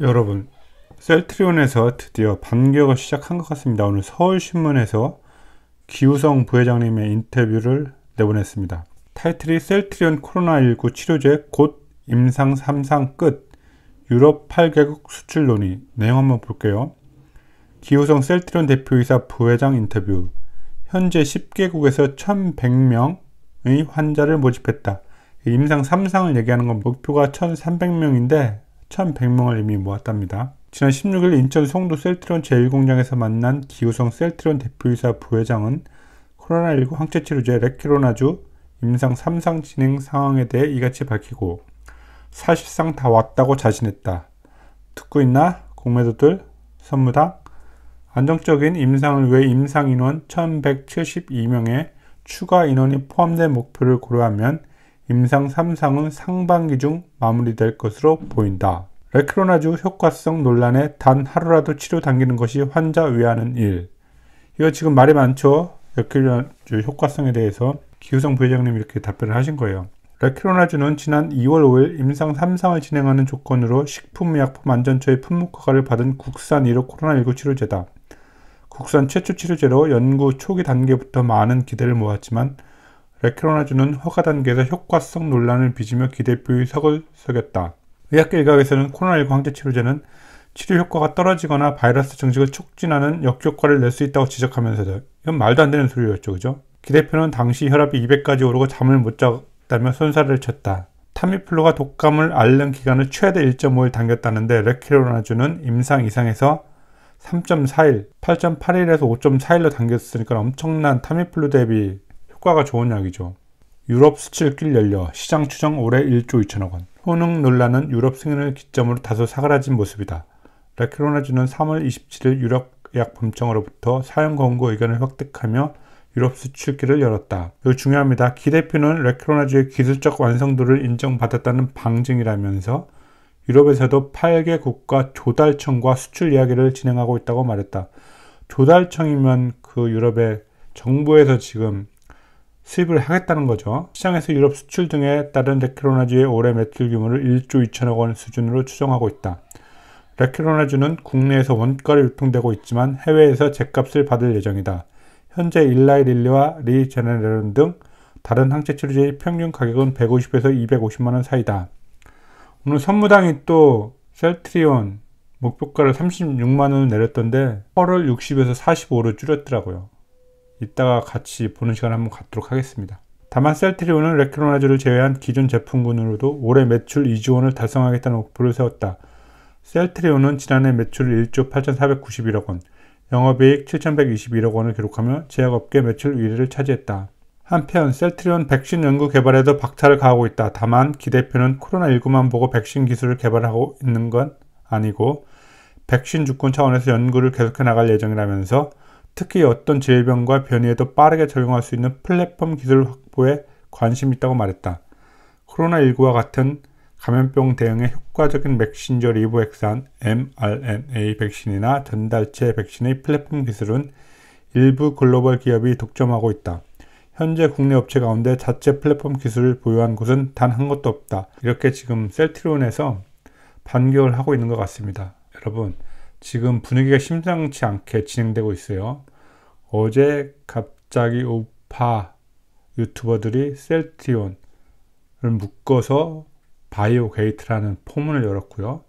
여러분, 셀트리온에서 드디어 반격을 시작한 것 같습니다. 오늘 서울신문에서 기우성 부회장님의 인터뷰를 내보냈습니다. 타이틀이 셀트리온 코로나19 치료제 곧 임상 3상 끝 유럽 8개국 수출 논의 내용 한번 볼게요. 기우성 셀트리온 대표이사 부회장 인터뷰 현재 10개국에서 1100명의 환자를 모집했다. 임상 3상을 얘기하는 건 목표가 1300명인데 1,100명을 이미 모았답니다. 지난 16일 인천 송도 셀트론 제1공장에서 만난 기우성 셀트론 대표이사 부회장은 코로나19 항체치료제 레키로나주 임상 3상 진행 상황에 대해 이같이 밝히고 사실상 다 왔다고 자신했다. 듣고 있나? 공매도들? 선무당? 안정적인 임상을 위해 임상 인원 1 1 7 2명의 추가 인원이 포함된 목표를 고려하면 임상 3상은 상반기 중 마무리될 것으로 보인다. 레크로나주 효과성 논란에 단 하루라도 치료 당기는 것이 환자 위하는 일. 이거 지금 말이 많죠? 레크로나주 효과성에 대해서 기우성 부회장님이 이렇게 답변을 하신 거예요. 레크로나주는 지난 2월 5일 임상 3상을 진행하는 조건으로 식품의약품안전처의 품목허가를 받은 국산 1호 코로나19 치료제다. 국산 최초 치료제로 연구 초기 단계부터 많은 기대를 모았지만 맥케로나주는 허가 단계에서 효과성 논란을 빚으며 기대표의 석을 새였다 의학계 일각에서는 코로나19 항체 치료제는 치료 효과가 떨어지거나 바이러스 증식을 촉진하는 역효과를 낼 수 있다고 지적하면서도 이건 말도 안 되는 소리였죠, 그죠? 기 대표는 당시 혈압이 200까지 오르고 잠을 못 잤다며 손사래를 쳤다. 타미플루가 독감을 앓는 기간을 최대 1.5일 당겼다는데 레키로나주는 임상 이상에서 3.4일, 8.8일에서 5.4일로 당겼으니까 엄청난 타미플루 대비 효과가 좋은 약이죠. 유럽 수출길 열려 시장 추정 올해 1조 2천억 원. 효능 논란은 유럽 승인을 기점으로 다소 사그라진 모습이다. 라케로나주는 3월 27일 유럽 약품청으로부터 사용 권고 의견을 획득하며 유럽 수출길을 열었다. 이거 중요합니다. 기 대표는 레크로나주의 기술적 완성도를 인정받았다는 방증이라면서 유럽에서도 8개 국가 조달청과 수출 이야기를 진행하고 있다고 말했다. 조달청이면 그 유럽의 정부에서 지금 수입을 하겠다는 거죠. 시장에서 유럽 수출 등에 따른 레케로나주의 올해 매출 규모를 1조 2천억 원 수준으로 추정하고 있다. 레케로나주는 국내에서 원가로 유통되고 있지만 해외에서 제값을 받을 예정이다. 현재 일라이 릴리와 리 제네레론 등 다른 항체 치료제의 평균 가격은 150에서 250만원 사이다. 오늘 선무당이 또 셀트리온 목표가를 36만원 내렸던데 8월 60에서 45로 줄였더라고요. 이따가 같이 보는 시간 한번 갖도록 하겠습니다. 다만 셀트리온은 레크로나즈를 제외한 기존 제품군으로도 올해 매출 2조 원을 달성하겠다는 목표를 세웠다. 셀트리온은 지난해 매출 1조 8,491억 원, 영업이익 7,121억 원을 기록하며 제약업계 매출 1위를 차지했다. 한편 셀트리온 백신 연구 개발에도 박차를 가하고 있다. 다만 기 대표는 코로나19만 보고 백신 기술을 개발하고 있는 건 아니고 백신 주권 차원에서 연구를 계속해 나갈 예정이라면서 특히 어떤 질병과 변이에도 빠르게 적용할 수 있는 플랫폼 기술 확보에 관심 이 있다고 말했다. 코로나19와 같은 감염병 대응에 효과적인 맥신저 리보 액산 mRNA 백신이나 전달체 백신의 플랫폼 기술은 일부 글로벌 기업이 독점하고 있다. 현재 국내 업체 가운데 자체 플랫폼 기술을 보유한 곳은 단 한 곳도 없다. 이렇게 지금 셀트론에서 반격을 하고 있는 것 같습니다. 여러분, 지금 분위기가 심상치 않게 진행되고 있어요. 어제 갑자기 우파 유튜버들이 셀트리온을 묶어서 바이오 게이트라는 포문을 열었고요.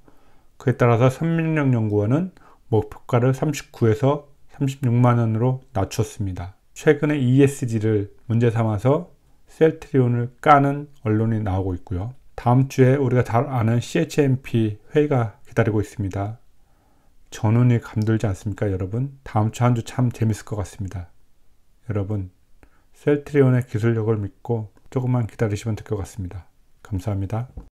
그에 따라서 선민영 연구원은 목표가를 39에서 36만 원으로 낮췄습니다. 최근에 ESG를 문제 삼아서 셀트리온을 까는 언론이 나오고 있고요. 다음 주에 우리가 잘 아는 CHMP 회의가 기다리고 있습니다. 전운이 감돌지 않습니까 여러분? 다음 주 한 주 참 재밌을 것 같습니다. 여러분 셀트리온의 기술력을 믿고 조금만 기다리시면 될 것 같습니다. 감사합니다.